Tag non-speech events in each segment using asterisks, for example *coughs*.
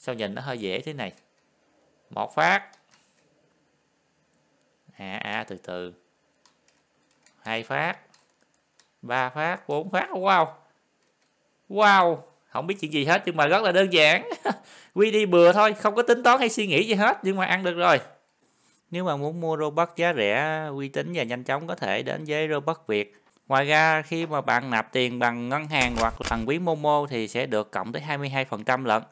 sao nhìn nó hơi dễ thế này một phát à à từ từ hai phát ba phát bốn phát wow wow không biết chuyện gì hết nhưng mà rất là đơn giản *laughs* quy đi bừa thôi không có tính toán hay suy nghĩ gì hết nhưng mà ăn được rồi nếu mà muốn mua robot giá rẻ uy tín và nhanh chóng có thể đến với robot việt Ngoài ra khi mà bạn nạp tiền bằng ngân hàng hoặc bằng ví Momo thì sẽ được cộng tới 22% lận.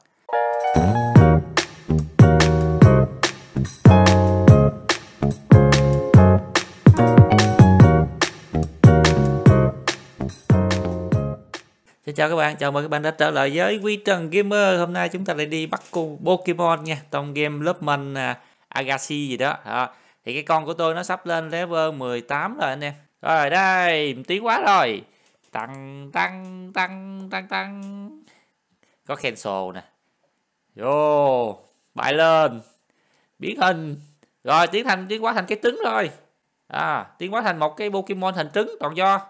chào các bạn, chào mừng các bạn đã trở lại với Quy Trần Gamer Hôm nay chúng ta lại đi bắt con Pokemon nha Trong game lớp mình à, Agassi gì đó à, Thì cái con của tôi nó sắp lên level 18 rồi anh em Rồi đây, tiếng quá rồi Tăng, tăng, tăng, tăng, tăng Có cancel nè Vô, bại lên Biến hình Rồi, tiến thành, tiến quá thành cái trứng rồi à, Tiến quá thành một cái Pokemon thành trứng toàn do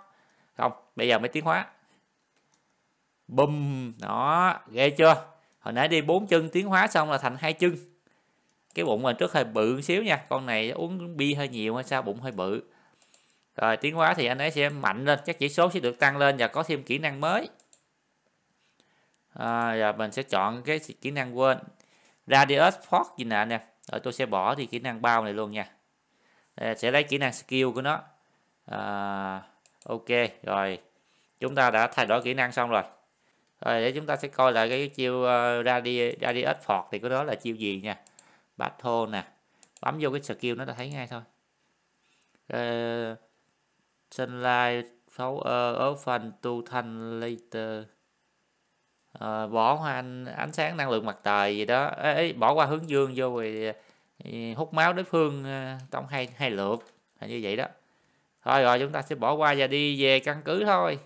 Không, bây giờ mới tiến hóa bùm đó ghê chưa hồi nãy đi bốn chân tiến hóa xong là thành hai chân cái bụng mình trước hơi bự xíu nha con này uống bia hơi nhiều hay sao bụng hơi bự rồi tiến hóa thì anh ấy sẽ mạnh lên chắc chỉ số sẽ được tăng lên và có thêm kỹ năng mới à, giờ mình sẽ chọn cái kỹ năng quên radius force gì nè nè rồi tôi sẽ bỏ đi kỹ năng bao này luôn nha Đây, sẽ lấy kỹ năng skill của nó à, ok rồi chúng ta đã thay đổi kỹ năng xong rồi rồi để chúng ta sẽ coi lại cái chiêu uh, ờ, radi radius phọt thì cái đó là chiêu gì nha battle nè bấm vô cái skill nó ta thấy ngay thôi uh, ờ, sunlight pháo ở phần tu thanh later à, bỏ hoa anh ánh sáng năng lượng mặt trời gì đó ấy, ấy, bỏ qua hướng dương vô rồi ờ, ừ, hút máu đối phương trong hai hai lượt là như vậy đó thôi rồi chúng ta sẽ bỏ qua và đi về căn cứ thôi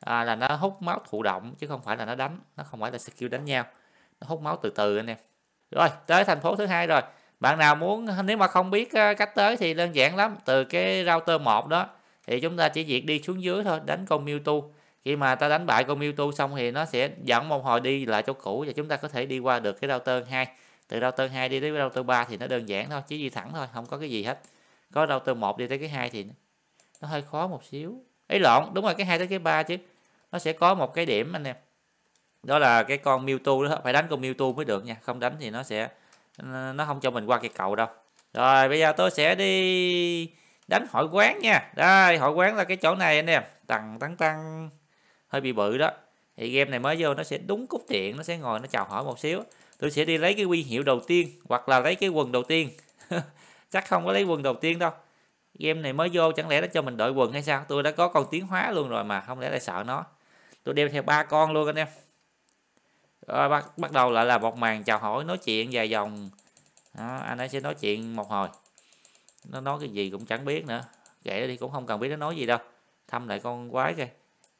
à, là nó hút máu thụ động chứ không phải là nó đánh nó không phải là skill đánh nhau nó hút máu từ từ anh em rồi tới thành phố thứ hai rồi bạn nào muốn nếu mà không biết ờ, cách tới thì đơn giản lắm từ cái router một đó thì chúng ta chỉ việc đi xuống dưới thôi đánh con Mewtwo khi mà ta đánh bại con Mewtwo xong thì nó sẽ dẫn một hồi đi lại chỗ cũ và chúng ta có thể đi qua được cái router 2 từ router 2 đi tới router 3 thì nó đơn giản thôi chỉ đi thẳng thôi không có cái gì hết có router 1 đi tới cái hai thì nó hơi khó một xíu ấy lộn đúng rồi cái hai tới cái ba chứ nó sẽ có một cái điểm anh em đó là cái con Mewtwo đó phải đánh con Mewtwo mới được nha không đánh thì nó sẽ nó không cho mình qua cây cầu đâu rồi bây giờ tôi sẽ đi đánh hội quán nha đây hội quán là cái chỗ này anh em tăng tăng tăng hơi bị bự đó thì game này mới vô nó sẽ đúng cúc tiện nó sẽ ngồi nó chào hỏi một xíu tôi sẽ đi lấy cái huy hiệu đầu tiên hoặc là lấy cái quần đầu tiên *laughs* chắc không có lấy quần đầu tiên đâu game này mới vô chẳng lẽ nó cho mình đợi quần hay sao tôi đã có con tiến hóa luôn rồi mà không lẽ lại sợ nó tôi đem theo ba con luôn anh em rồi bắt bắt đầu lại là một màn chào hỏi nói chuyện dài dòng đó, anh ấy sẽ nói chuyện một hồi nó nói cái gì cũng chẳng biết nữa Kể đi cũng không cần biết nó nói gì đâu thăm lại con quái kìa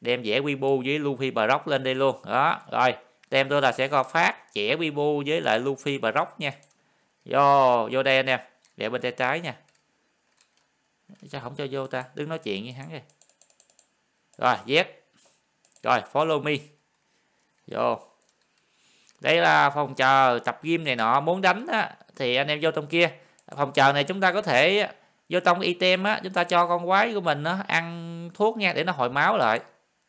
đem vẽ Weibo với Luffy Brock lên đây luôn đó rồi tem tôi là sẽ có phát vẽ Weibo với lại Luffy Brock nha vô vô đây anh em vẽ bên tay trái nha sao không cho vô ta đứng nói chuyện với hắn rồi rồi Z rồi follow me vô đây là phòng chờ tập game này nọ muốn đánh á, thì anh em vô trong kia phòng chờ này chúng ta có thể vô trong item á chúng ta cho con quái của mình nó ăn thuốc nha để nó hồi máu lại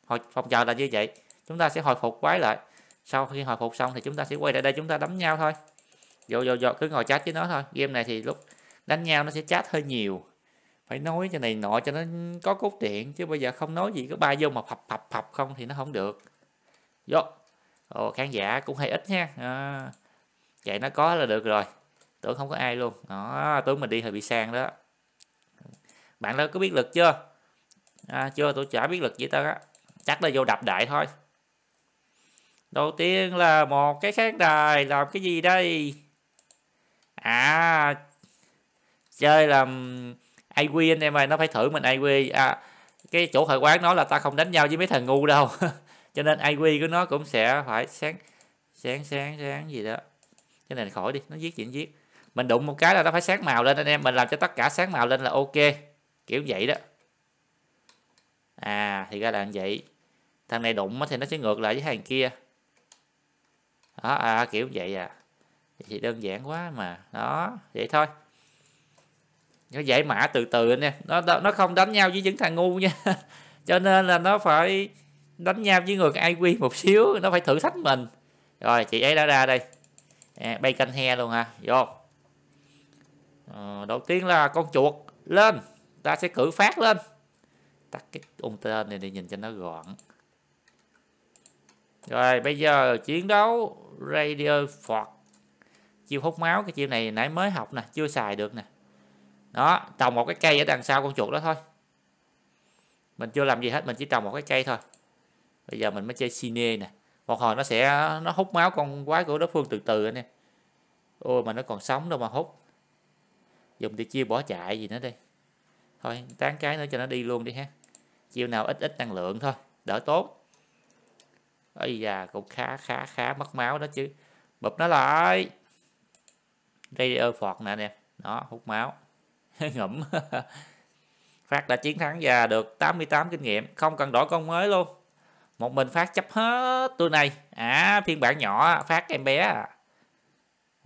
hồi phòng chờ là như vậy chúng ta sẽ hồi phục quái lại sau khi hồi phục xong thì chúng ta sẽ quay lại đây chúng ta đấm nhau thôi vô vô vô cứ ngồi chat với nó thôi game này thì lúc đánh nhau nó sẽ chat hơi nhiều phải nói cho này nọ cho nó có cốt truyện chứ bây giờ không nói gì có ba vô mà phập phập phập không thì nó không được vô Ồ, khán giả cũng hay ít nha à, vậy nó có là được rồi tưởng không có ai luôn đó tưởng mình đi hơi bị sang đó bạn đó có biết lực chưa à, chưa tôi chả biết lực gì tao á chắc là vô đập đại thôi đầu tiên là một cái khán đài làm cái gì đây à chơi làm IQ anh em ơi nó phải thử mình IQ à, cái chỗ hội quán nói là ta không đánh nhau với mấy thằng ngu đâu *laughs* cho nên IQ của nó cũng sẽ phải sáng sáng sáng sáng gì đó cái này khỏi đi nó viết chuyện viết mình đụng một cái là nó phải sáng màu lên anh em mình làm cho tất cả sáng màu lên là ok kiểu vậy đó à thì ra là vậy thằng này đụng thì nó sẽ ngược lại với thằng kia đó à, kiểu vậy à thì đơn giản quá mà đó vậy thôi nó giải mã từ từ anh em nó nó không đánh nhau với những thằng ngu nha *laughs* cho nên là nó phải đánh nhau với người IQ một xíu nó phải thử thách mình rồi chị ấy đã ra đây à, bay canh he luôn ha vô ờ, đầu tiên là con chuột lên ta sẽ cử phát lên tắt cái ung tên này để nhìn cho nó gọn rồi bây giờ chiến đấu radio fort chiêu hút máu cái chiêu này nãy mới học nè chưa xài được nè đó trồng một cái cây ở đằng sau con chuột đó thôi mình chưa làm gì hết mình chỉ trồng một cái cây thôi bây giờ mình mới chơi cine nè một hồi nó sẽ nó hút máu con quái của đối phương từ từ anh em ôi mà nó còn sống đâu mà hút dùng thì chia bỏ chạy gì nữa đi thôi tán cái nữa cho nó đi luôn đi ha chiêu nào ít ít năng lượng thôi đỡ tốt ấy già cũng khá khá khá mất máu đó chứ bụp nó lại radio phọt nè anh em đó hút máu *laughs* ngẫm Phát đã chiến thắng và được 88 kinh nghiệm Không cần đổi con mới luôn Một mình Phát chấp hết tôi này À phiên bản nhỏ Phát em bé à.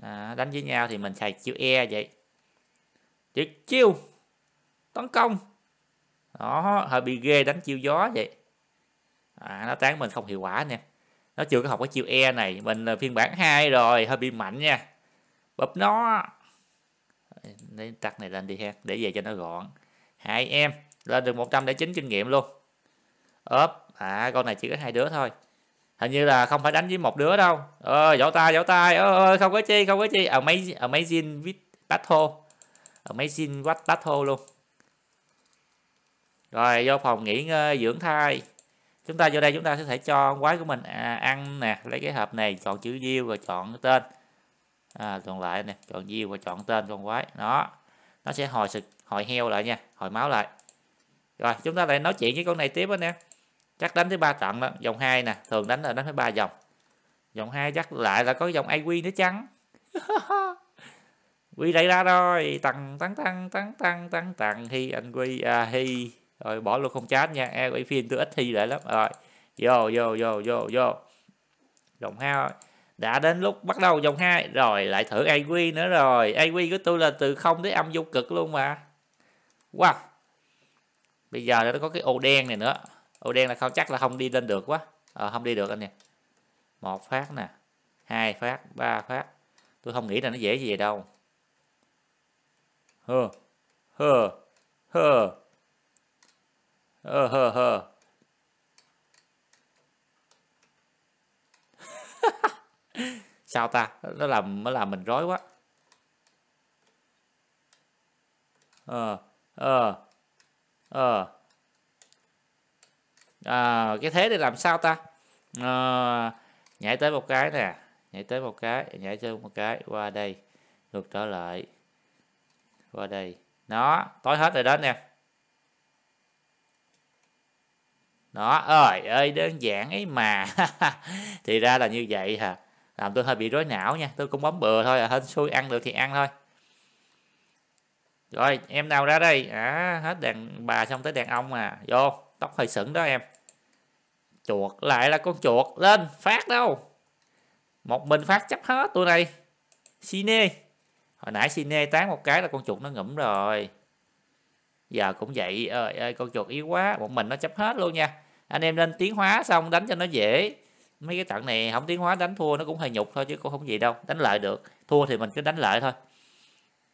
à. đánh với nhau thì mình xài chiêu E vậy Tuyệt chiêu Tấn công Đó hơi bị ghê đánh chiêu gió vậy à, Nó tán mình không hiệu quả nè Nó chưa có học cái chiêu E này Mình là phiên bản 2 rồi hơi bị mạnh nha Bập nó lấy tắt này lên đi ha để về cho nó gọn hai em lên được 109 kinh nghiệm luôn ốp à con này chỉ có hai đứa thôi hình như là không phải đánh với một đứa đâu ờ vỗ tay vỗ tay ờ, không có chi không có chi amazing à, à, amazing with battle amazing what battle luôn rồi vô phòng nghỉ ngơi dưỡng thai chúng ta vô đây chúng ta sẽ thể cho quái của mình à, ăn nè lấy cái hộp này chọn chữ diêu rồi chọn cái tên à, còn lại này chọn view và chọn tên con quái nó nó sẽ hồi sực hồi heo lại nha hồi máu lại rồi chúng ta lại nói chuyện với con này tiếp đó nè chắc đánh tới ba trận đó dòng hai nè thường đánh là đánh tới ba dòng dòng hai chắc lại là có dòng iq nữa trắng *laughs* quy đẩy ra rồi tăng tăng tăng tăng tăng tăng tăng hi anh quy à hi rồi bỏ luôn không chán nha e quay phim tôi ít thi lại lắm rồi vô vô vô vô vô dòng hai đã đến lúc bắt đầu vòng 2 rồi lại thử AQ nữa rồi AQ của tôi là từ không tới âm vô cực luôn mà wow bây giờ nó có cái ô đen này nữa ô đen là không chắc là không đi lên được quá à, không đi được anh nè một phát nè hai phát ba phát tôi không nghĩ là nó dễ gì vậy đâu hơ hơ hơ hơ hơ hơ *laughs* sao ta nó làm nó làm mình rối quá ờ ờ ờ à, cái thế để làm sao ta à, nhảy tới một cái nè nhảy tới một cái nhảy tới một cái qua đây ngược trở lại qua đây nó tối hết rồi đó nè nó ơi ơi đơn giản ấy mà *laughs* thì ra là như vậy hả à làm tôi hơi bị rối não nha tôi cũng bấm bừa thôi à hên xui ăn được thì ăn thôi rồi em nào ra đây à hết đàn bà xong tới đàn ông à vô tóc hơi sững đó em chuột lại là con chuột lên phát đâu một mình phát chấp hết tụi này Sine Hồi nãy Sine tán một cái là con chuột nó ngủm rồi Giờ cũng vậy ơi, ơi con chuột yếu quá Một mình nó chấp hết luôn nha Anh em nên tiến hóa xong đánh cho nó dễ mấy cái trận này không tiến hóa đánh thua nó cũng hơi nhục thôi chứ cũng không gì đâu đánh lại được thua thì mình cứ đánh lại thôi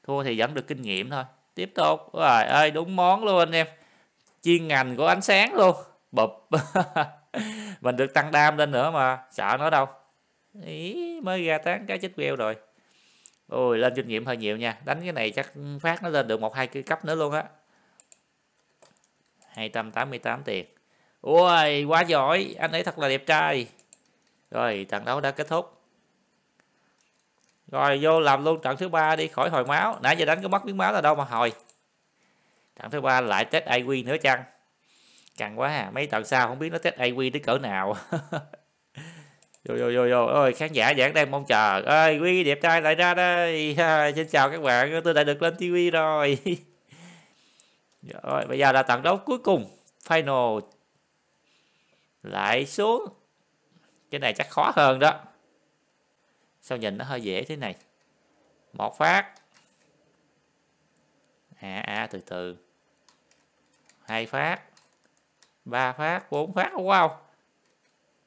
thua thì vẫn được kinh nghiệm thôi tiếp tục rồi ơi đúng món luôn anh em chuyên ngành của ánh sáng luôn bụp *laughs* mình được tăng đam lên nữa mà sợ nó đâu ý mới ra tán cái chết queo rồi ôi lên kinh nghiệm hơi nhiều nha đánh cái này chắc phát nó lên được một hai cấp nữa luôn á 288 tiền ôi quá giỏi anh ấy thật là đẹp trai rồi trận đấu đã kết thúc rồi vô làm luôn trận thứ ba đi khỏi hồi máu nãy giờ đánh có mất miếng máu là đâu mà hồi trận thứ ba lại test iq nữa chăng càng quá à mấy trận sau không biết nó test iq tới cỡ nào *laughs* vô vô vô vô ơi khán giả giảng đang mong chờ ơi quý đẹp trai lại ra đây à, xin chào các bạn tôi đã được lên tv rồi *laughs* rồi bây giờ là trận đấu cuối cùng final lại xuống cái này chắc khó hơn đó sao nhìn nó hơi dễ thế này một phát à, à từ từ hai phát ba phát bốn phát wow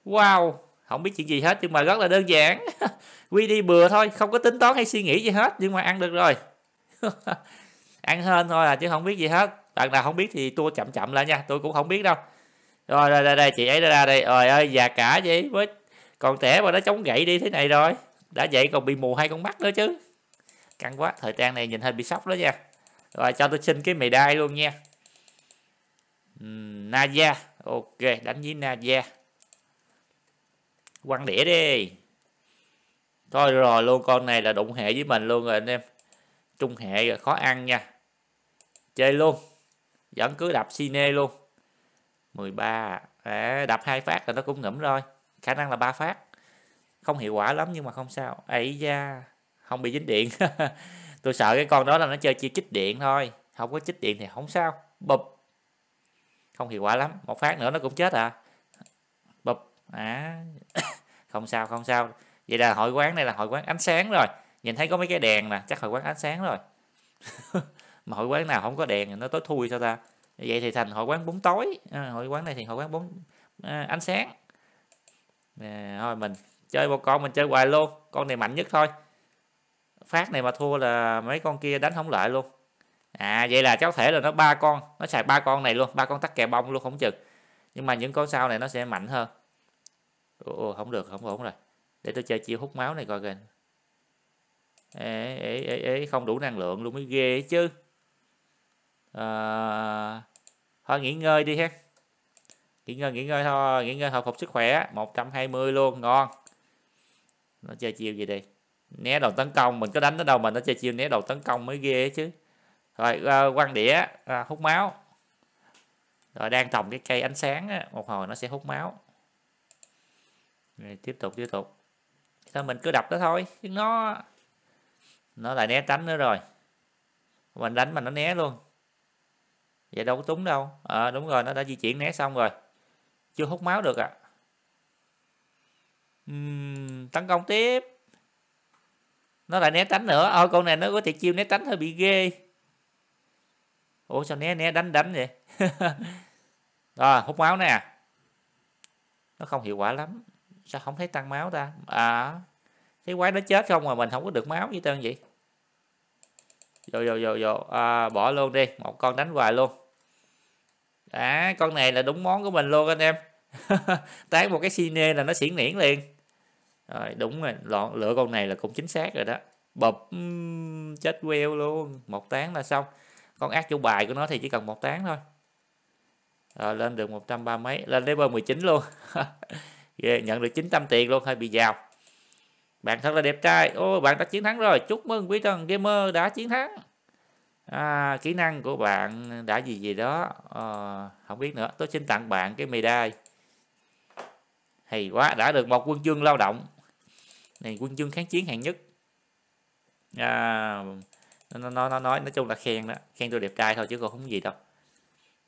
wow không biết chuyện gì hết nhưng mà rất là đơn giản *laughs* quy đi bừa thôi không có tính toán hay suy nghĩ gì hết nhưng mà ăn được rồi *laughs* ăn hơn thôi là chứ không biết gì hết bạn nào không biết thì tôi chậm chậm lại nha tôi cũng không biết đâu rồi đây đây đây chị ấy ra đây rồi ơi già cả gì với còn trẻ mà nó chống gậy đi thế này rồi đã vậy còn bị mù hai con mắt nữa chứ căng quá thời trang này nhìn hơi bị sốc đó nha rồi cho tôi xin cái mì đai luôn nha naja, ok đánh với naja, quăng đĩa đi thôi rồi luôn con này là đụng hệ với mình luôn rồi anh em trung hệ rồi khó ăn nha chơi luôn vẫn cứ đập cine luôn 13 ba đập hai phát là nó cũng ngẫm rồi khả năng là ba phát không hiệu quả lắm nhưng mà không sao ấy da không bị dính điện *laughs* tôi sợ cái con đó là nó chơi chỉ chích điện thôi không có chích điện thì không sao bụp không hiệu quả lắm một phát nữa nó cũng chết à bụp à *coughs* không sao không sao vậy là hội quán này là hội quán ánh sáng rồi nhìn thấy có mấy cái đèn nè chắc hội quán ánh sáng rồi *laughs* mà hội quán nào không có đèn thì nó tối thui sao ta vậy thì thành hội quán bóng tối à, hội quán này thì hội quán bóng à, ánh sáng à, thôi mình chơi một con mình chơi hoài luôn con này mạnh nhất thôi phát này mà thua là mấy con kia đánh không lợi luôn à vậy là cháu thể là nó ba con nó xài ba con này luôn ba con tắc kè bông luôn không chừng nhưng mà những con sau này nó sẽ mạnh hơn ồ, ồ không được không ổn rồi để tôi chơi chiêu hút máu này coi kìa ê, ê, ê, ê, không đủ năng lượng luôn mới ghê chứ à, thôi nghỉ ngơi đi ha nghỉ ngơi nghỉ ngơi thôi nghỉ ngơi hồi phục sức khỏe 120 luôn ngon nó chơi chiêu gì đây né đầu tấn công mình có đánh nó đâu mà nó chơi chiêu né đầu tấn công mới ghê chứ rồi uh, ờ, quăng đĩa uh, hút máu rồi đang trồng cái cây ánh sáng á, một hồi nó sẽ hút máu rồi, tiếp tục tiếp tục thôi mình cứ đập nó thôi chứ nó nó lại né tránh nữa rồi mình đánh mà nó né luôn vậy đâu có túng đâu à, đúng rồi nó đã di chuyển né xong rồi chưa hút máu được à uhm, tấn công tiếp nó lại né tránh nữa ôi con này nó có thiệt chiêu né tránh hơi bị ghê ủa sao né né đánh đánh vậy à, *laughs* hút máu nè nó không hiệu quả lắm sao không thấy tăng máu ta à thấy quái nó chết không mà mình không có được máu gì tên vậy vô vô vô vô à, bỏ luôn đi một con đánh hoài luôn à, con này là đúng món của mình luôn anh em *laughs* tán một cái cine là nó xỉn niễn liền rồi đúng rồi lọn lựa con này là cũng chính xác rồi đó bập um, chết queo luôn một tán là xong con ác chủ bài của nó thì chỉ cần một tán thôi rồi, lên được 130 mấy lên level 19 luôn *laughs* Ghê, nhận được 900 tiền luôn hơi bị giàu bạn thật là đẹp trai ôi bạn đã chiến thắng rồi chúc mừng quý thần gamer đã chiến thắng à, kỹ năng của bạn đã gì gì đó à, không biết nữa tôi xin tặng bạn cái medal hay quá đã được một quân chương lao động này quân chương kháng chiến hạng nhất à, nó nói nó nói nói chung là khen đó khen tôi đẹp trai thôi chứ còn không gì đâu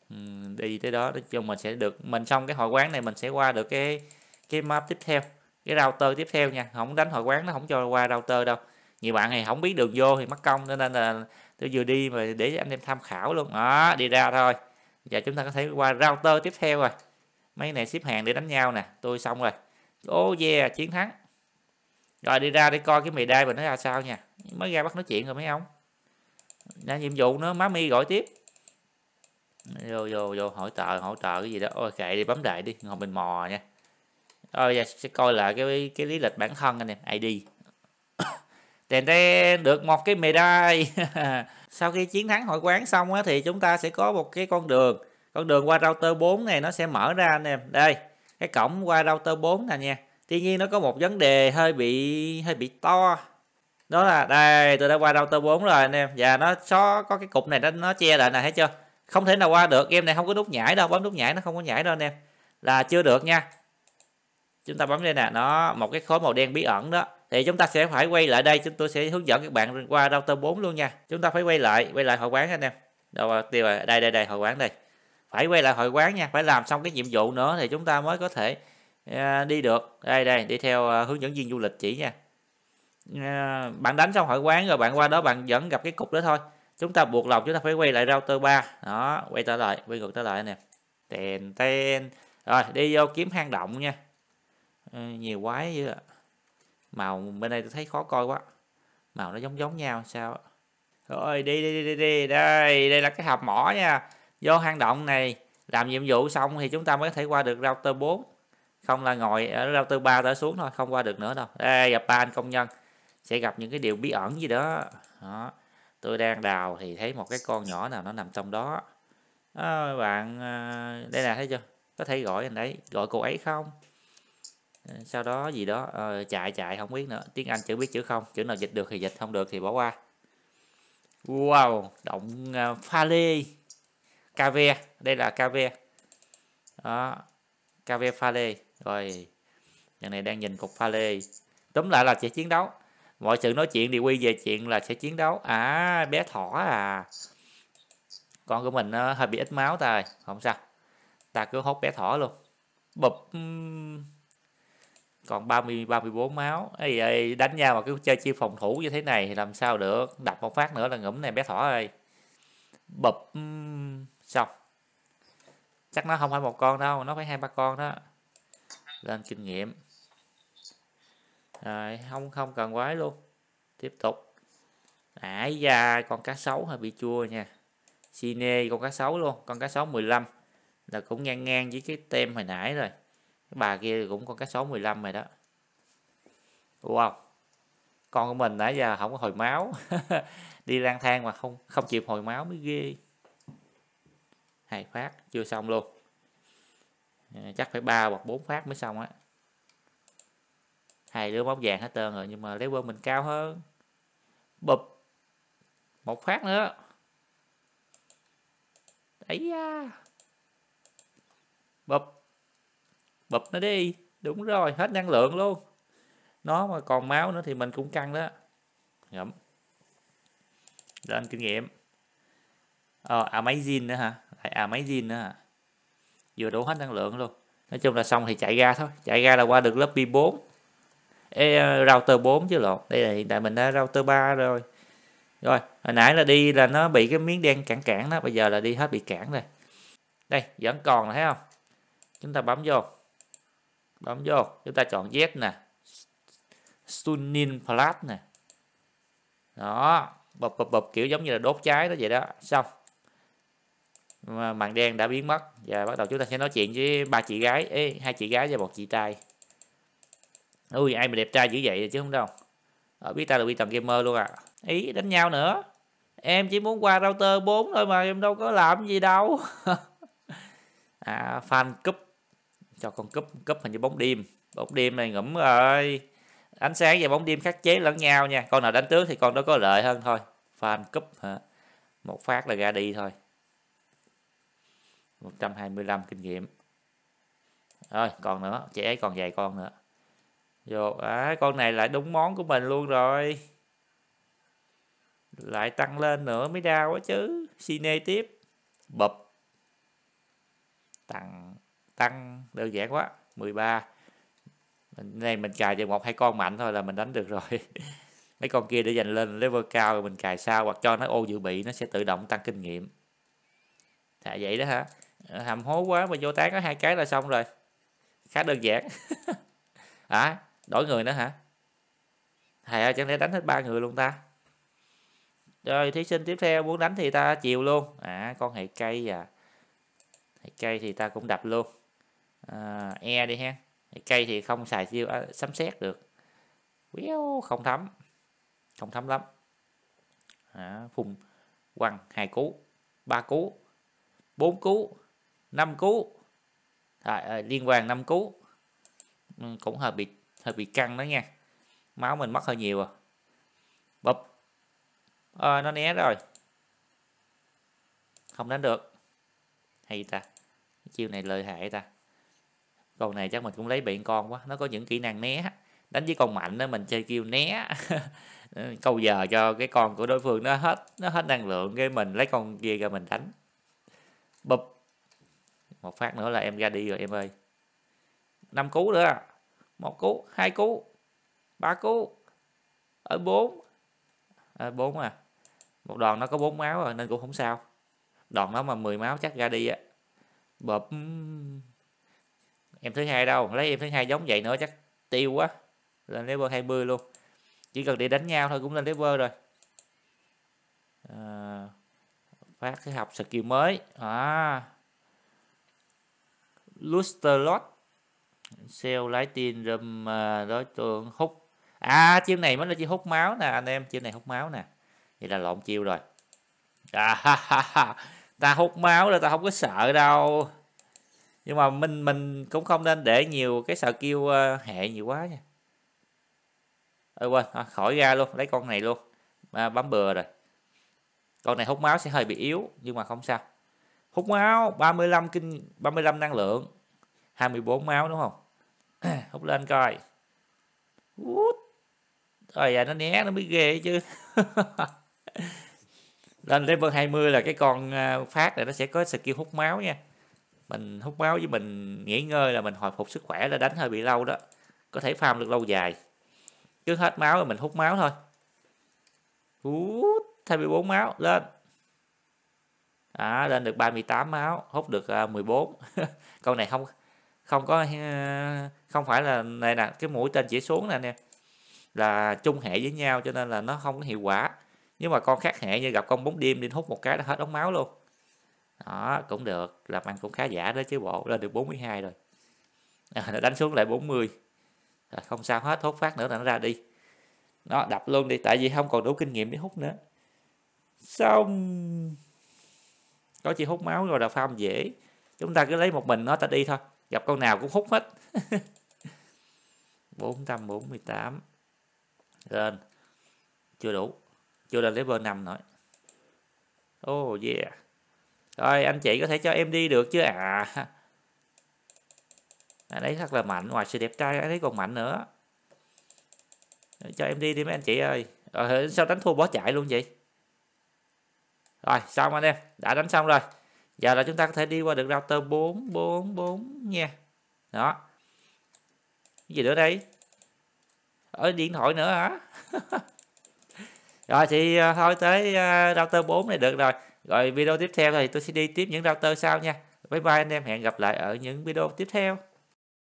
ừ, đi tới đó nói chung mình sẽ được mình xong cái hội quán này mình sẽ qua được cái cái map tiếp theo cái router tiếp theo nha không đánh hội quán nó không cho qua router đâu nhiều bạn thì không biết đường vô thì mất công nên là tôi vừa đi mà để anh em tham khảo luôn đó đi ra thôi giờ chúng ta có thể qua router tiếp theo rồi mấy này xếp hàng để đánh nhau nè tôi xong rồi oh yeah chiến thắng rồi đi ra để coi cái mì đai mình nó ra sao nha mới ra bắt nói chuyện rồi mấy ông ra nhiệm vụ nữa má mi gọi tiếp vô vô vô hỗ trợ hỗ trợ cái gì đó ôi kệ đi bấm đại đi ngồi mình mò nha rồi giờ sẽ coi lại cái cái lý lịch bản thân anh em id Tèn tèn được một cái medal. *laughs* Sau khi chiến thắng hội quán xong á, thì chúng ta sẽ có một cái con đường. Con đường qua router 4 này nó sẽ mở ra anh em. Đây, cái cổng qua router 4 nè nha. Tuy nhiên nó có một vấn đề hơi bị hơi bị to. Đó là đây tôi đã qua router 4 rồi anh em. Và nó có có cái cục này nó nó che lại nè thấy chưa? Không thể nào qua được. Game này không có nút nhảy đâu, bấm nút nhảy nó không có nhảy đâu anh em. Là chưa được nha. Chúng ta bấm đây nè, nó một cái khối màu đen bí ẩn đó thì chúng ta sẽ phải quay lại đây chúng tôi sẽ hướng dẫn các bạn qua router 4 luôn nha chúng ta phải quay lại quay lại hội quán anh em đầu tiên là đây đây đây hội quán đây phải quay lại hội quán nha phải làm xong cái nhiệm vụ nữa thì chúng ta mới có thể uh, đi được đây đây đi theo uh, hướng dẫn viên du lịch chỉ nha uh, bạn đánh xong hội quán rồi bạn qua đó bạn vẫn gặp cái cục đó thôi chúng ta buộc lòng chúng ta phải quay lại router 3 đó quay trở lại quay ngược trở lại nè tên tên rồi đi vô kiếm hang động nha nhiều quái dữ ạ màu bên đây tôi thấy khó coi quá màu nó giống giống nhau sao rồi đi đi đi đi đây đây là cái hộp mỏ nha vô hang động này làm nhiệm vụ xong thì chúng ta mới có thể qua được router 4 không là ngồi ở router 3 trở xuống thôi không qua được nữa đâu đây gặp ba anh công nhân sẽ gặp những cái điều bí ẩn gì đó, đó. tôi đang đào thì thấy một cái con nhỏ nào nó nằm trong đó à, bạn ờ, đây là thấy chưa có thể gọi anh đấy gọi cô ấy không Ờ, sau đó gì đó ờ, chạy chạy không biết nữa tiếng anh chữ biết chữ không chữ nào dịch được thì dịch không được thì bỏ qua wow động ờ, pha lê kv đây là kv đó kv pha lê rồi Lần này đang nhìn cục pha lê Tóm lại là sẽ chiến đấu Mọi sự nói chuyện thì quy về chuyện là sẽ chiến đấu À bé thỏ à Con của mình nó ờ, hơi bị ít máu ta Không sao Ta cứ hốt bé thỏ luôn Bụp còn 30 34 máu ấy vậy đánh nhau mà cứ chơi chia phòng thủ như thế này thì làm sao được đập một phát nữa là ngủm này bé thỏ ơi bập xong chắc nó không phải một con đâu nó phải hai ba con đó lên kinh nghiệm rồi không không cần quái luôn tiếp tục ải à, da con cá sấu hơi bị chua nha cine con cá sấu luôn con cá sấu 15 là cũng ngang ngang với cái tem hồi nãy rồi cái bà kia cũng con cái số 15 rồi đó đúng con của mình nãy giờ không có hồi máu *laughs* đi lang thang mà không không chịu hồi máu mới ghê hai phát chưa xong luôn à, chắc phải ba hoặc bốn phát mới xong á hai đứa móc vàng hết trơn rồi nhưng mà lấy quân mình cao hơn bụp một phát nữa ấy da bụp bụp nó đi đúng rồi hết năng lượng luôn nó mà còn máu nữa thì mình cũng căng đó ngẫm lên kinh nghiệm ờ, amazing nữa hả lại amazing nữa hả vừa đủ hết năng lượng luôn nói chung là xong thì chạy ra thôi chạy ra là qua được lớp b 4 Ê, ờ, router 4 chứ lộn đây là hiện tại mình đã router 3 rồi rồi hồi nãy là đi là nó bị cái miếng đen cản cản đó bây giờ là đi hết bị cản rồi đây vẫn còn thấy không chúng ta bấm vô bấm vô chúng ta chọn Z nè Sunin plus nè đó bập bập bập kiểu giống như là đốt cháy đó vậy đó xong màn đen đã biến mất và bắt đầu chúng ta sẽ nói chuyện với ba chị gái Ê, hai chị gái và một chị trai ui ai mà đẹp trai dữ vậy chứ không đâu ở ờ, biết ta là quy tầm gamer luôn à ý đánh nhau nữa em chỉ muốn qua router 4 thôi mà em đâu có làm gì đâu *laughs* à fan cup cho con cúp cúp hình như bóng đêm bóng đêm này ngủm rồi ánh sáng và bóng đêm khắc chế lẫn nhau nha con nào đánh tướng thì con đó có lợi hơn thôi fan cúp hả một phát là ra đi thôi 125 kinh nghiệm rồi còn nữa trẻ còn vài con nữa vô à, con này lại đúng món của mình luôn rồi lại tăng lên nữa mới đau quá chứ cine tiếp bập tăng tăng đơn giản quá 13 này mình cài cho một hai con mạnh thôi là mình đánh được rồi *laughs* mấy con kia để dành lên level cao rồi mình cài sao hoặc cho nó ô dự bị nó sẽ tự động tăng kinh nghiệm thà vậy đó hả ờ, hàm hố quá mà vô tán có hai cái là xong rồi khá đơn giản *laughs* à đổi người nữa hả thầy ơi chẳng lẽ đánh hết ba người luôn ta rồi thí sinh tiếp theo muốn đánh thì ta chiều luôn à con hệ cây à hệ cây thì ta cũng đập luôn à, e đi ha cây thì không xài siêu ờ, sấm sét được Wiu, không thấm không thấm lắm à, phun quăng hai cú ba cú bốn cú năm cú à, liên hoàn năm cú ừ, cũng hơi bị hơi bị căng đó nha máu mình mất hơi nhiều à bụp à, nó né rồi không đánh được hay ta chiêu này lợi hại ta con này chắc mình cũng lấy bệnh con quá nó có những kỹ năng né đánh với con mạnh đó mình chơi kêu né *laughs* câu giờ cho cái con của đối phương nó hết nó hết năng lượng cái mình lấy con kia ra mình đánh bụp một phát nữa là em ra đi rồi em ơi năm cú nữa một cú hai cú ba cú ở bốn ở ờ, bốn à một đòn nó có bốn máu rồi nên cũng không sao đòn nó mà 10 máu chắc ra đi á bụp em thứ hai đâu lấy em thứ hai giống vậy nữa chắc tiêu quá lên level 20 luôn chỉ cần để đánh nhau thôi cũng lên level rồi à, phát cái học skill mới à luster lot sell lái tin rầm à, đối tượng hút à chiêu này mới là chiêu hút máu nè anh em chiêu này hút máu nè vậy là lộn chiêu rồi à, ha, ha, ha. ta hút máu rồi ta không có sợ đâu nhưng mà mình mình cũng không nên để nhiều cái sờ kêu ờ, hệ nhiều quá nha ơi quên à, khỏi ra luôn lấy con này luôn à, bấm bừa rồi con này hút máu sẽ hơi bị yếu nhưng mà không sao hút máu 35 kinh 35 năng lượng 24 máu đúng không *clears throat* hút lên coi Út. rồi à, nó né nó mới ghê chứ *laughs* lên level 20 là cái con ờ, phát này nó sẽ có skill hút máu nha mình hút máu với mình nghỉ ngơi là mình hồi phục sức khỏe là đánh hơi bị lâu đó có thể farm được lâu dài cứ hết máu là mình hút máu thôi hút 24 máu lên à, lên được 38 máu hút được 14 à, *laughs* con này không không có à, không phải là này nè cái mũi tên chỉ xuống nè nè là chung hệ với nhau cho nên là nó không có hiệu quả nhưng mà con khác hệ như gặp con bóng đêm đi hút một cái là hết ống máu luôn đó cũng được làm ăn cũng khá giả đó chứ bộ lên được 42 rồi à, đánh xuống lại 40 à, không sao hết hốt phát nữa là nó ra đi nó đập luôn đi tại vì không còn đủ kinh nghiệm để hút nữa xong có chỉ hút máu rồi là pha không dễ chúng ta cứ lấy một mình nó ta đi thôi gặp con nào cũng hút hết 448 *laughs* lên chưa đủ chưa lên level 5 nữa oh yeah rồi anh chị có thể cho em đi được chứ à anh ấy thật là mạnh ngoài sự đẹp trai anh ấy còn mạnh nữa cho em đi đi mấy anh chị ơi rồi sao đánh thua bỏ chạy luôn vậy rồi xong anh em đã đánh xong rồi giờ là chúng ta có thể đi qua được router 444 nha đó cái gì nữa đây ở điện thoại nữa hả *laughs* rồi thì à, thôi tới à, router 4 này được rồi rồi video tiếp theo thì tôi sẽ đi tiếp những router sau nha bye bye anh em hẹn gặp lại ở những video tiếp theo